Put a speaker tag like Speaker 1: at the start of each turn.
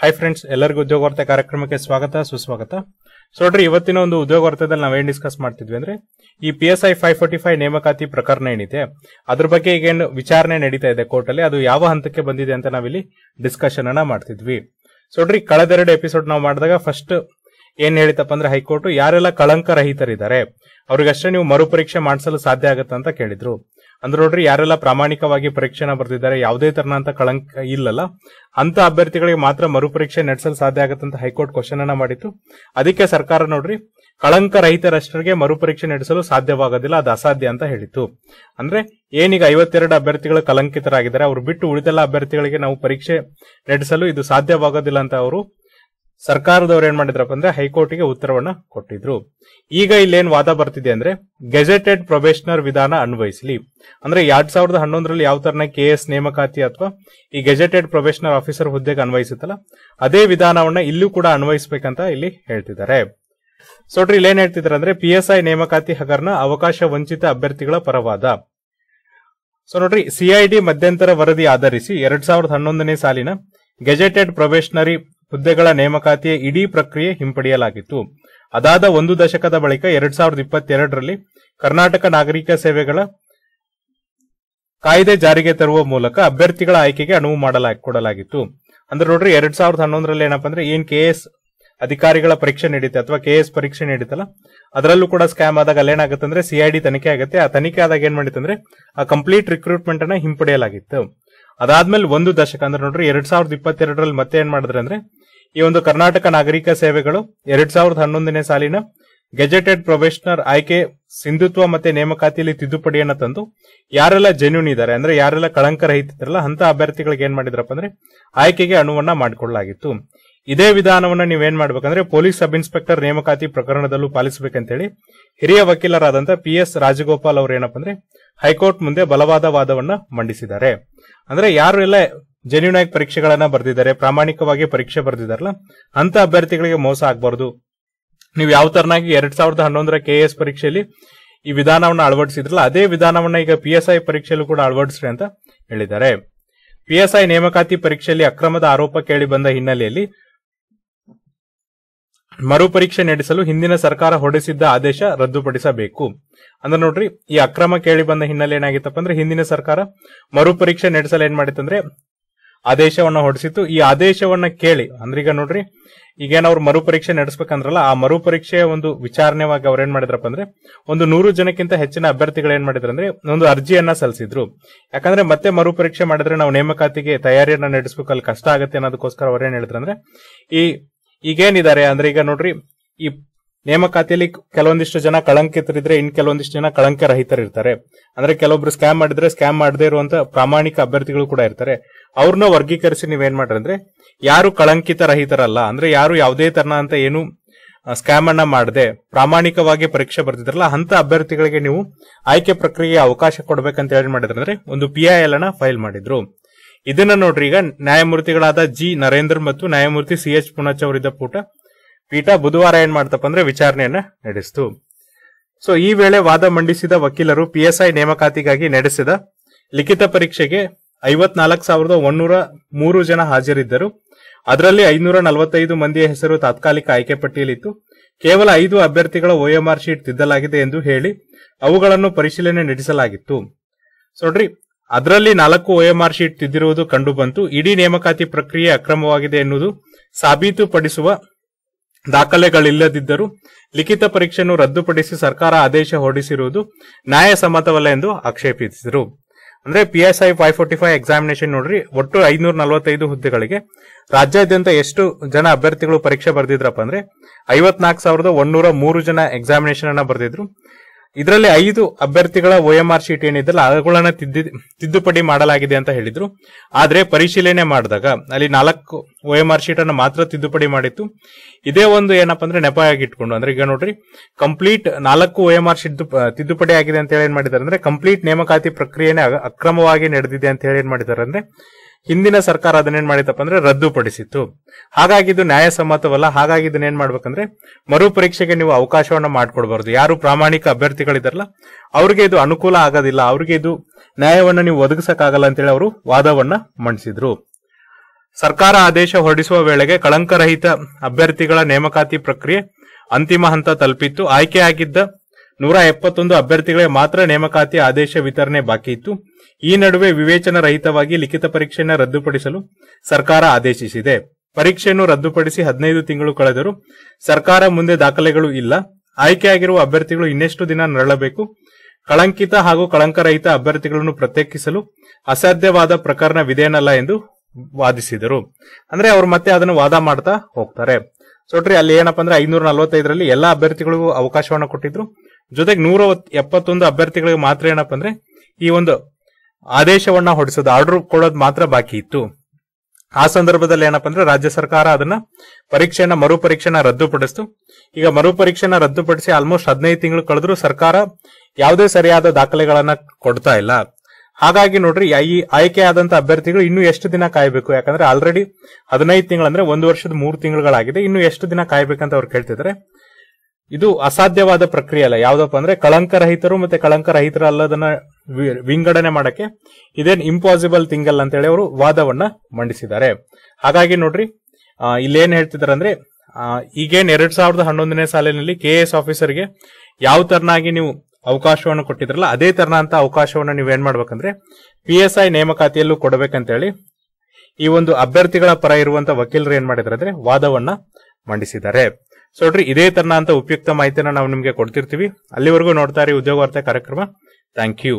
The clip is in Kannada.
Speaker 1: ಹಾಯ್ ಫ್ರೆಂಡ್ಸ್ ಎಲ್ಲರಿಗೂ ಉದ್ಯೋಗ ವಾರ್ತೆ ಕಾರ್ಯಕ್ರಮಕ್ಕೆ ಸ್ವಾಗತ ಸುಸ್ವಾಗತ ಸೊ ನೋಡ್ರಿ ಇವತ್ತಿನ ಒಂದು ಉದ್ಯೋಗ ವಾರ್ತೆದಲ್ಲಿ ನಾವೇನ್ ಡಿಸ್ಕಸ್ ಮಾಡ್ತಿದ್ವಿ ಅಂದ್ರೆ ಈ P S I five forty five ನೇಮಕಾತಿ ಪ್ರಕರಣ ಏನಿದೆ ಅದ್ರ ಬಗ್ಗೆ ಈಗ ವಿಚಾರಣೆ ನಡೀತಾ ಇದೆ ಕೋರ್ಟ್ ಅಲ್ಲಿ ಅದು ಯಾವ ಹಂತಕ್ಕೆ ಬಂದಿದೆ ಅಂತ ನಾವಿಲ್ಲಿ ಡಿಸ್ಕಷನ್ ಅನ್ನ ಮಾಡ್ತಿದ್ವಿ ಸೊ ನೋಡ್ರಿ ಕಳೆದೆರಡು ಎಪಿಸೋಡ್ ನಾವು ಮಾಡಿದಾಗ ಫಸ್ಟ್ ಏನ್ ಹೇಳಿತಪ್ಪ ಅಂದ್ರೆ ಹೈಕೋರ್ಟ್ ಯಾರೆಲ್ಲ ಕಳಂಕ ರಹಿತರಿದ್ದಾರೆ ಅವ್ರಿಗಷ್ಟೇ ನೀವು ಮರುಪರೀಕ್ಷೆ ಮಾಡಿಸಲು ಸಾಧ್ಯ ಆಗುತ್ತೆ ಅಂತ ಕೇಳಿದ್ರು ಅಂದ್ರೆ ನೋಡ್ರಿ ಯಾರೆಲ್ಲ ಪ್ರಾಮಾಣಿಕವಾಗಿ ಪರೀಕ್ಷೆನ ಬರ್ತಿದ್ದಾರೆ ಯಾವುದೇ ತರನಂತ ಕಳಂಕ ಇಲ್ಲಲ್ಲ ಅಂತ ಅಭ್ಯರ್ಥಿಗಳಿಗೆ ಮಾತ್ರ ಮರುಪರೀಕ್ಷೆ ನಡೆಸಲು ಸಾಧ್ಯ ಆಗತ್ತಂತ ಹೈಕೋರ್ಟ್ ಕ್ವಶನ್ ಅನ್ನ ಮಾಡಿತ್ತು ಅದಕ್ಕೆ ಸರ್ಕಾರ ನೋಡ್ರಿ ಕಳಂಕ ರಹಿತರಷ್ಟರಿಗೆ ಮರುಪರೀಕ್ಷೆ ನಡೆಸಲು ಸಾಧ್ಯವಾಗೋದಿಲ್ಲ ಅದು ಅಸಾಧ್ಯ ಅಂತ ಹೇಳಿತ್ತು ಅಂದ್ರೆ ಏನೀಗ ಐವತ್ತೆರಡು ಅಭ್ಯರ್ಥಿಗಳು ಕಲಂಕಿತರಾಗಿದ್ದಾರೆ ಅವರು ಬಿಟ್ಟು ಉಳಿದೆಲ್ಲ ಅಭ್ಯರ್ಥಿಗಳಿಗೆ ನಾವು ಪರೀಕ್ಷೆ ನಡೆಸಲು ಇದು ಸಾಧ್ಯವಾಗೋದಿಲ್ಲ ಅಂತ ಅವರು ಸರ್ಕಾರದವ್ರು ಏನ್ ಮಾಡಿದ್ರಪ್ಪ ಅಂದ್ರೆ ಹೈಕೋರ್ಟ್ಗೆ ಉತ್ತರವನ್ನ ಕೊಟ್ಟಿದ್ರು ಈಗ ಇಲ್ಲೇನ್ ವಾದ ಬರ್ತಿದೆ ಅಂದ್ರೆ ಗೆಜೆಟೆಡ್ ಪ್ರೊಬೇಷನರ್ ವಿಧಾನ ಅನ್ವಯಿಸಲಿ ಅಂದ್ರೆ ಎರಡ್ ಸಾವಿರದ ಹನ್ನೊಂದರಲ್ಲಿ ಯಾವ ತರನ ಕೆ ಎಸ್ ನೇಮಕಾತಿ ಅಥವಾ ಈ ಗೆಜೆಟೆಡ್ ಪ್ರೊಬೇಷನರ್ ಆಫೀಸರ್ ಹುದ್ದೆಗೆ ಅನ್ವಯಿಸುತ್ತಲ್ಲ ಅದೇ ವಿಧಾನವನ್ನ ಇಲ್ಲೂ ಕೂಡ ಅನ್ವಯಿಸಬೇಕಂತ ಇಲ್ಲಿ ಹೇಳ್ತಿದ್ದಾರೆ ಸೊಟ್ರಿ ಇಲ್ಲೇನ್ ಹೇಳ್ತಿದ್ದಾರೆ ಅಂದ್ರೆ ಪಿ ಎಸ್ ಐ ನೇಮಕಾತಿ ಹಗರಣ ಅವಕಾಶ ವಂಚಿತ ಅಭ್ಯರ್ಥಿಗಳ ಪರವಾದ ಸೊ ನೋಡ್ರಿ ಸಿಐಡಿ ಮಧ್ಯಂತರ ವರದಿ ಆಧರಿಸಿ ಎರಡ್ ಸಾವಿರದ ಹನ್ನೊಂದನೇ ಸಾಲಿನ ಗೆಜೆಟೆಡ್ ಪ್ರೊಬೇಷನರಿ ಹುದ್ದೆಗಳ ನೇಮಕಾತಿಯ ಇಡೀ ಪ್ರಕ್ರಿಯೆ ಹಿಂಪಡೆಯಲಾಗಿತ್ತು ಅದಾದ ಒಂದು ದಶಕದ ಬಳಿಕ ಎರಡ್ ಸಾವಿರದ ಇಪ್ಪತ್ತೆರಡರಲ್ಲಿ ಕರ್ನಾಟಕ ನಾಗರಿಕ ಸೇವೆಗಳ ಕಾಯ್ದೆ ಜಾರಿಗೆ ತರುವ ಮೂಲಕ ಅಭ್ಯರ್ಥಿಗಳ ಆಯ್ಕೆಗೆ ಅನುವು ಮಾಡಲಾ ಕೊಡಲಾಗಿತ್ತು ಅಂದ್ರೆ ನೋಡ್ರಿ ಎರಡ್ ಸಾವಿರದ ಹನ್ನೊಂದರಲ್ಲಿ ಏನಪ್ಪಾ ಅಂದ್ರೆ ಏನ್ ಕೆಎಸ್ ಅಧಿಕಾರಿಗಳ ಪರೀಕ್ಷೆ ನಡೀತೆ ಅಥವಾ ಕೆಎಸ್ ಪರೀಕ್ಷೆ ನಡೀತಲ್ಲ ಅದರಲ್ಲೂ ಕೂಡ ಸ್ಕ್ಯಾಮ್ ಆದಾಗ ಅಲ್ಲೇನಾಗುತ್ತೆ ಅಂದ್ರೆ ಸಿಐಡಿ ತನಿಖೆ ಆಗುತ್ತೆ ಆ ತನಿಖೆ ಆದಾಗ ಏನ್ ಮಾಡಿತ್ತು ಅಂದ್ರೆ ಆ ಕಂಪ್ಲೀಟ್ ರಿಕ್ರೂಟ್ಮೆಂಟ್ ಅನ್ನ ಹಿಂಪಡೆಯಲಾಗಿತ್ತು ಅದಾದ್ಮೇಲೆ ಒಂದು ದಶಕ ಅಂದ್ರೆ ನೋಡ್ರಿ ಎರಡ್ ಸಾವಿರದ ಇಪ್ಪತ್ತೆರಡರಲ್ಲಿ ಮತ್ತೆ ಏನ್ ಮಾಡಿದ್ರೆ ಅಂದ್ರೆ ಈ ಒಂದು ಕರ್ನಾಟಕ ನಾಗರಿಕ ಸೇವೆಗಳು ಎರಡ್ ಸಾವಿರದ ಹನ್ನೊಂದನೇ ಸಾಲಿನ ಗೆಜೆಟೆಡ್ ಪ್ರೊಬೆಷನರ್ ಆಯ್ಕೆ ಸಿಂಧುತ್ವ ಮತ್ತೆ ನೇಮಕಾತಿಯಲ್ಲಿ ತಿದ್ದುಪಡಿಯನ್ನು ತಂದು ಯಾರೆಲ್ಲ ಜೆನ್ಯೂನ್ ಇದ್ದಾರೆ ಅಂದ್ರೆ ಯಾರೆಲ್ಲ ಕಳಂಕ ರಹಿತಿದ್ರಲ್ಲ ಅಂತ ಅಭ್ಯರ್ಥಿಗಳಿಗೆ ಏನ್ ಮಾಡಿದ್ರಪ್ಪ ಅಂದ್ರೆ ಆಯ್ಕೆಗೆ ಅನುವನ್ನ ಮಾಡಿಕೊಳ್ಳಲಾಗಿತ್ತು ಇದೇ ವಿಧಾನವನ್ನ ನೀವೇನ್ ಮಾಡ್ಬೇಕಂದ್ರೆ ಪೊಲೀಸ್ ಸಬ್ ಇನ್ಸ್ಪೆಕ್ಟರ್ ನೇಮಕಾತಿ ಪ್ರಕರಣದಲ್ಲೂ ಪಾಲಿಸಬೇಕಂತೇಳಿ ಹಿರಿಯ ವಕೀಲರಾದಂತಹ ಪಿ ಎಸ್ ರಾಜಗೋಪಾಲ್ ಅವರು ಏನಪ್ಪ ಅಂದ್ರೆ ಹೈಕೋರ್ಟ್ ಮುಂದೆ ಬಲವಾದ ವಾದವನ್ನ ಮಂಡಿಸಿದ್ದಾರೆ ಅಂದ್ರೆ ಯಾರು ಎಲ್ಲ ಜೆನ್ಯೂನ್ ಆಗಿ ಪರೀಕ್ಷೆಗಳನ್ನ ಬರೆದಿದ್ದಾರೆ ಪ್ರಾಮಾಣಿಕವಾಗಿ ಪರೀಕ್ಷೆ ಬರೆದಿದಾರಲ್ಲ ಅಂತ ಅಭ್ಯರ್ಥಿಗಳಿಗೆ ಮೋಸ ಆಗಬಾರ್ದು ನೀವು ಯಾವ ತರನಾಗಿ ಎರಡ್ ಸಾವಿರದ ಹನ್ನೊಂದರ ಕೆಎಎಸ್ ಪರೀಕ್ಷೆಯಲ್ಲಿ ಈ ವಿಧಾನವನ್ನು ಅಳವಡಿಸಿದ್ರಲ್ಲ ಅದೇ ವಿಧಾನವನ್ನ ಈಗ ಪಿಎಸ್ಐ ಪರೀಕ್ಷೆಯಲ್ಲೂ ಕೂಡ ಅಳವಡಿಸ್ರಿ ಅಂತ ಹೇಳಿದ್ದಾರೆ ಪಿಎಸ್ಐ ನೇಮಕಾತಿ ಪರೀಕ್ಷೆಯಲ್ಲಿ ಅಕ್ರಮದ ಆರೋಪ ಕೇಳಿ ಬಂದ ಹಿನ್ನೆಲೆಯಲ್ಲಿ ಮರು ಪರೀಕ್ಷೆ ನಡೆಸಲು ಹಿಂದಿನ ಸರ್ಕಾರ ಹೊರಡಿಸಿದ್ದ ಆದೇಶ ರದ್ದುಪಡಿಸಬೇಕು ಅಂದ್ರೆ ನೋಡ್ರಿ ಈ ಅಕ್ರಮ ಕೇಳಿ ಬಂದ ಹಿನ್ನೆಲೆ ಏನಾಗಿತ್ತಪ್ಪ ಅಂದ್ರೆ ಹಿಂದಿನ ಸರ್ಕಾರ ಮರು ಪರೀಕ್ಷೆ ನಡೆಸಲು ಏನ್ ಮಾಡಿತ್ತಂದ್ರೆ ಆದೇಶವನ್ನ ಹೊಡಿಸಿತ್ತು ಈ ಆದೇಶವನ್ನ ಕೇಳಿ ಈಗ ನೋಡ್ರಿ ಅವ್ರು ಮರುಪರೀಕ್ಷೆ ನಡೆಸಬೇಕಂದ್ರಲ್ಲ ಆ ಮರುಪರೀಕ್ಷೆಯ ಒಂದು ವಿಚಾರಣೆವಾಗಿ ಅವ್ರು ಏನ್ ಮಾಡಿದ್ರಪ್ಪ ಅಂದ್ರೆ ಒಂದು ನೂರು ಜನಕ್ಕಿಂತ ಹೆಚ್ಚಿನ ಅಭ್ಯರ್ಥಿಗಳು ಏನ್ ಮಾಡಿದ್ರು ಅಂದ್ರೆ ಒಂದು ಅರ್ಜಿಯನ್ನ ಸಲ್ಲಿಸಿದ್ರು ಯಾಕಂದ್ರೆ ಮತ್ತೆ ಮರುಪರೀಕ್ಷೆ ಮಾಡಿದ್ರೆ ನಾವು ನೇಮಕಾತಿಗೆ ತಯಾರಿಯನ್ನ ನಡೆಸಬೇಕು ಅಲ್ಲಿ ಕಷ್ಟ ಆಗುತ್ತೆ ಅನ್ನೋದಕ್ಕೋಸ್ಕರ ಅವ್ರೇನ್ ಹೇಳಿದ್ರು ಅಂದ್ರೆ ಈ ಈಗೇನಿದ್ದಾರೆ ಅಂದ್ರೆ ಈಗ ನೋಡ್ರಿ ಈ ನೇಮಕಾತಿಯಲ್ಲಿ ಕೆಲವೊಂದಿಷ್ಟು ಜನ ಕಳಂಕಿತರಿದ್ರೆ ಇನ್ ಕೆಲವೊಂದಿಷ್ಟು ಜನ ಕಳಂಕ ರಹಿತರಿರ್ತಾರೆ ಅಂದ್ರೆ ಕೆಲವೊಬ್ರು ಸ್ಕ್ಯಾಮ್ ಮಾಡಿದ್ರೆ ಸ್ಕ್ಯಾಮ್ ಮಾಡದೇ ಇರುವಂತ ಪ್ರಾಮಾಣಿಕ ಅಭ್ಯರ್ಥಿಗಳು ಕೂಡ ಇರ್ತಾರೆ ಅವ್ರನ್ನ ವರ್ಗೀಕರಿಸಿ ನೀವೇನ್ ಮಾಡ್ರಂದ್ರೆ ಯಾರು ಕಳಂಕಿತ ರಹಿತರಲ್ಲ ಅಂದ್ರೆ ಯಾರು ಯಾವುದೇ ತರನ ಅಂತ ಏನು ಸ್ಕ್ಯಾಮ್ ಅನ್ನ ಮಾಡದೆ ಪ್ರಾಮಾಣಿಕವಾಗಿ ಪರೀಕ್ಷೆ ಬರ್ತಿದ್ರಲ್ಲ ಅಂತ ಅಭ್ಯರ್ಥಿಗಳಿಗೆ ನೀವು ಆಯ್ಕೆ ಪ್ರಕ್ರಿಯೆಗೆ ಅವಕಾಶ ಕೊಡಬೇಕಂತ ಹೇಳಿ ಮಾಡಿದ್ರಂದ್ರೆ ಒಂದು ಪಿ ಐ ಎಲ್ ಅನ್ನ ಫೈಲ್ ಮಾಡಿದ್ರು ಇದನ್ನ ನೋಡ್ರಿ ಈಗ ನ್ಯಾಯಮೂರ್ತಿಗಳಾದ ಜಿ ನರೇಂದ್ರ ಮತ್ತು ನ್ಯಾಯಮೂರ್ತಿ ಸಿ ಎಚ್ ಪುನಚ್ ಅವರಿದ್ದ ಪೂಟ ಪೀಠ ಬುಧವಾರ ಏನ್ ಮಾಡ್ತಪ್ಪ ಅಂದ್ರೆ ವಿಚಾರಣೆಯನ್ನ ನಡೆಸಿತು ಸೊ ಈ ವೇಳೆ ವಾದ ಮಂಡಿಸಿದ ವಕೀಲರು ಪಿಎಸ್ಐ ನೇಮಕಾತಿಗಾಗಿ ನಡೆಸಿದ ಲಿಖಿತ ಪರೀಕ್ಷೆಗೆ ಐವತ್ನಾಲ್ಕು ಸಾವಿರದ ಮೂರು ಜನ ಹಾಜರಿದ್ದರು ಅದರಲ್ಲಿ ಐನೂರ ನಲವತ್ತೈದು ಮಂದಿಯ ಹೆಸರು ತಾತ್ಕಾಲಿಕ ಆಯ್ಕೆ ಪಟ್ಟಿಯಲ್ಲಿತ್ತು ಕೇವಲ ಐದು ಅಭ್ಯರ್ಥಿಗಳ ಓಎಂಆರ್ ಶೀಟ್ ತಿದ್ದಲಾಗಿದೆ ಎಂದು ಹೇಳಿ ಅವುಗಳನ್ನು ಪರಿಶೀಲನೆ ನಡೆಸಲಾಗಿತ್ತು ಸೊ ನೋಡ್ರಿ ಅದರಲ್ಲಿ ನಾಲ್ಕು ಓಎಂಆರ್ ಶೀಟ್ ತಿದ್ದಿರುವುದು ಕಂಡುಬಂತು ಇಡೀ ನೇಮಕಾತಿ ಪ್ರಕ್ರಿಯೆ ಅಕ್ರಮವಾಗಿದೆ ಎನ್ನುವುದು ಸಾಬೀತುಪಡಿಸುವ ದಾಖಲೆಗಳಿಲ್ಲದಿದ್ದರೂ ಲಿಖಿತ ಪರೀಕ್ಷೆಯನ್ನು ರದ್ದುಪಡಿಸಿ ಸರ್ಕಾರ ಆದೇಶ ಹೊರಡಿಸಿರುವುದು ನ್ಯಾಯಸಮ್ಮತವಲ್ಲ ಎಂದು ಆಕ್ಷೇಪಿಸಿದರು ಅಂದ್ರೆ PSI five forty five examination ನೋಡ್ರಿ ಒಟ್ಟು ಐನೂರ ನಲವತ್ತೈದು ಹುದ್ದೆಗಳಿಗೆ ರಾಜ್ಯಾದ್ಯಂತ ಎಷ್ಟು ಜನ ಅಭ್ಯರ್ಥಿಗಳು ಪರೀಕ್ಷೆ ಬರೆದಿದ್ರಪ್ಪ ಅಂದ್ರೆ ಐವತ್ನಾಲ್ಕು ಸಾವಿರದ ಒಂದೂರ ಮೂರು ಜನ ಎಕ್ಸಾಮಿನೇಷನ್ ಅನ್ನ ಬರೆದಿದ್ರು ಇದರಲ್ಲಿ ಐದು ಅಭ್ಯರ್ಥಿಗಳ ಆರ್ ಶೀಟ್ ಏನಿದ್ದಲ್ಲ ಅವುಗಳನ್ನು ತಿದ್ದುಪಡಿ ಮಾಡಲಾಗಿದೆ ಅಂತ ಹೇಳಿದ್ರು ಆದರೆ ಪರಿಶೀಲನೆ ಮಾಡಿದಾಗ ಅಲ್ಲಿ ನಾಲ್ಕು ಆರ್ ಶೀಟ್ ಅನ್ನು ಮಾತ್ರ ತಿದ್ದುಪಡಿ ಮಾಡಿತ್ತು ಇದೇ ಒಂದು ಏನಪ್ಪ ಅಂದ್ರೆ ನೆಪ ಆಗಿಟ್ಕೊಂಡು ಅಂದ್ರೆ ಈಗ ನೋಡ್ರಿ ಕಂಪ್ಲೀಟ್ ನಾಲ್ಕು ಆರ್ ಶೀಟ್ ತಿದ್ದುಪಡಿ ಆಗಿದೆ ಅಂತ ಹೇಳಿ ಏನ್ ಮಾಡಿದ್ದಾರೆ ಅಂದ್ರೆ ಕಂಪ್ಲೀಟ್ ನೇಮಕಾತಿ ಪ್ರಕ್ರಿಯೆನೇ ಅಕ್ರಮವಾಗಿ ನಡೆದಿದೆ ಅಂತ ಹೇಳಿ ಏನ್ ಮಾಡಿದ್ದಾರೆ ಅಂದ್ರೆ ಹಿಂದಿನ ಸರ್ಕಾರ ಅದನ್ನೇನ್ ಮಾಡಿತಪ್ಪ ಅಂದ್ರೆ ರದ್ದುಪಡಿಸಿತ್ತು ಹಾಗಾಗಿ ಇದು ನ್ಯಾಯಸಮ್ಮತವಲ್ಲ ಹಾಗಾಗಿ ಇದನ್ನೇನ್ ಮಾಡ್ಬೇಕಂದ್ರೆ ಮರು ಪರೀಕ್ಷೆಗೆ ನೀವು ಅವಕಾಶವನ್ನ ಮಾಡ್ಕೊಡ್ಬಾರ್ದು ಯಾರು ಪ್ರಾಮಾಣಿಕ ಅಭ್ಯರ್ಥಿಗಳಿದಾರಲ್ಲ ಅವ್ರಿಗೆ ಇದು ಅನುಕೂಲ ಆಗೋದಿಲ್ಲ ಅವ್ರಿಗೆ ಇದು ನ್ಯಾಯವನ್ನ ನೀವು ಒದಗಿಸಕ್ಕಾಗಲ್ಲ ಅಂತೇಳಿ ಅವರು ವಾದವನ್ನ ಮಂಡಿಸಿದ್ರು ಸರ್ಕಾರ ಆದೇಶ ಹೊರಡಿಸುವ ವೇಳೆಗೆ ಕಳಂಕರಹಿತ ಅಭ್ಯರ್ಥಿಗಳ ನೇಮಕಾತಿ ಪ್ರಕ್ರಿಯೆ ಅಂತಿಮ ಹಂತ ತಲುಪಿತ್ತು ಆಯ್ಕೆಯಾಗಿದ್ದ ನೂರ ಎಪ್ಪತ್ತೊಂದು ಅಭ್ಯರ್ಥಿಗಳಿಗೆ ಮಾತ್ರ ನೇಮಕಾತಿ ಆದೇಶ ವಿತರಣೆ ಬಾಕಿ ಇತ್ತು ಈ ನಡುವೆ ವಿವೇಚನ ರಹಿತವಾಗಿ ಲಿಖಿತ ಪರೀಕ್ಷೆಯನ್ನು ರದ್ದುಪಡಿಸಲು ಸರ್ಕಾರ ಆದೇಶಿಸಿದೆ ಪರೀಕ್ಷೆಯನ್ನು ರದ್ದುಪಡಿಸಿ ಹದಿನೈದು ತಿಂಗಳು ಕಳೆದರೂ ಸರ್ಕಾರ ಮುಂದೆ ದಾಖಲೆಗಳು ಇಲ್ಲ ಆಯ್ಕೆಯಾಗಿರುವ ಅಭ್ಯರ್ಥಿಗಳು ಇನ್ನೆಷ್ಟು ದಿನ ನರಳಬೇಕು ಕಳಂಕಿತ ಹಾಗೂ ಕಳಂಕರಹಿತ ಅಭ್ಯರ್ಥಿಗಳನ್ನು ಪ್ರತ್ಯೇಕಿಸಲು ಅಸಾಧ್ಯವಾದ ಪ್ರಕರಣವಿದೇನಲ್ಲ ಎಂದು ವಾದಿಸಿದರು ಅಂದ್ರೆ ಅವರು ಮತ್ತೆ ಅದನ್ನು ವಾದ ಮಾಡ್ತಾ ಹೋಗ್ತಾರೆ ಸೊಟ್ರಿ ಅಲ್ಲಿ ಏನಪ್ಪ ಅಂದ್ರೆ ಐನೂರ ನಲವತ್ತೈದರಲ್ಲಿ ಎಲ್ಲಾ ಅಭ್ಯರ್ಥಿಗಳಿಗೂ ಅವಕಾಶವನ್ನು ಕೊಟ್ಟಿದ್ರು ಜೊತೆಗೆ ನೂರ ಎಪ್ಪತ್ತೊಂದು ಅಭ್ಯರ್ಥಿಗಳಿಗೆ ಮಾತ್ರ ಏನಪ್ಪ ಅಂದ್ರೆ ಈ ಒಂದು ಆದೇಶವನ್ನ ಹೊಡಿಸೋದು ಆರ್ಡರ್ ಕೊಡೋದು ಮಾತ್ರ ಬಾಕಿ ಇತ್ತು ಆ ಸಂದರ್ಭದಲ್ಲಿ ಏನಪ್ಪ ಅಂದ್ರೆ ರಾಜ್ಯ ಸರ್ಕಾರ ಅದನ್ನ ಪರೀಕ್ಷೆಯನ್ನ ಮರುಪರೀಕ್ಷೆನ ರದ್ದುಪಡಿಸ್ತು ಈಗ ಮರುಪರೀಕ್ಷೆನ ರದ್ದುಪಡಿಸಿ ಆಲ್ಮೋಸ್ಟ್ ಹದಿನೈದು ತಿಂಗಳು ಕಳೆದ್ರು ಸರ್ಕಾರ ಯಾವುದೇ ಸರಿಯಾದ ದಾಖಲೆಗಳನ್ನ ಕೊಡ್ತಾ ಇಲ್ಲ ಹಾಗಾಗಿ ನೋಡ್ರಿ ಈ ಆದಂತ ಅಭ್ಯರ್ಥಿಗಳು ಇನ್ನು ಎಷ್ಟು ದಿನ ಕಾಯಬೇಕು ಯಾಕಂದ್ರೆ ಆಲ್ರೆಡಿ ಹದಿನೈದು ತಿಂಗಳಂದ್ರೆ ಒಂದು ವರ್ಷದ ಮೂರು ತಿಂಗಳುಗಳಾಗಿದೆ ಇನ್ನು ಎಷ್ಟು ದಿನ ಕಾಯ್ಬೇಕಂತ ಅವ್ರು ಕೇಳ್ತಿದ್ರೆ ಇದು ಅಸಾಧ್ಯವಾದ ಪ್ರಕ್ರಿಯೆ ಅಲ್ಲ ಯಾವ್ದಪ್ಪ ಅಂದ್ರೆ ಕಳಂಕರಹಿತರು ಮತ್ತೆ ಕಳಂಕರಹಿತರ ಅಲ್ಲದನ್ನ ವಿಂಗಡಣೆ ಮಾಡಕ್ಕೆ ಇದೇನ್ ಇಂಪಾಸಿಬಲ್ ತಿಂಗಲ್ ಅಂತೇಳಿ ಅವರು ವಾದವನ್ನ ಮಂಡಿಸಿದ್ದಾರೆ ಹಾಗಾಗಿ ನೋಡ್ರಿ ಇಲ್ಲೇನ್ ಹೇಳ್ತಿದ್ರು ಅಂದ್ರೆ ಈಗೇನ್ ಎರಡ್ ಸಾವಿರದ ಹನ್ನೊಂದನೇ ಸಾಲಿನಲ್ಲಿ ಕೆ ಎಸ್ ಆಫೀಸರ್ಗೆ ಯಾವ ತರನಾಗಿ ನೀವು ಅವಕಾಶವನ್ನು ಕೊಟ್ಟಿದ್ರಲ್ಲ ಅದೇ ತರನಂತ ಅವಕಾಶವನ್ನು ಏನ್ ಮಾಡ್ಬೇಕಂದ್ರೆ ಪಿ ಎಸ್ ಐ ನೇಮಕಾತಿಯಲ್ಲೂ ಕೊಡಬೇಕಂತೇಳಿ ಈ ಒಂದು ಅಭ್ಯರ್ಥಿಗಳ ಪರ ಇರುವಂತಹ ವಕೀಲರು ಏನ್ ಮಾಡಿದ್ದಾರೆ ಅಂದ್ರೆ ವಾದವನ್ನ ಮಂಡಿಸಿದ್ದಾರೆ ಸೊ ನೋಡ್ರಿ ಇದೇ ತರನ ಅಂತ ಉಪಯುಕ್ತ ಮಾಹಿತಿನ ನಾವು ನಿಮಗೆ ಕೊಡ್ತಿರ್ತೀವಿ ಅಲ್ಲಿವರೆಗೂ ನೋಡ್ತಾ ಇರಿ ಉದ್ಯೋಗ ವಾರ್ತೆ ಕಾರ್ಯಕ್ರಮ ಥ್ಯಾಂಕ್ ಯು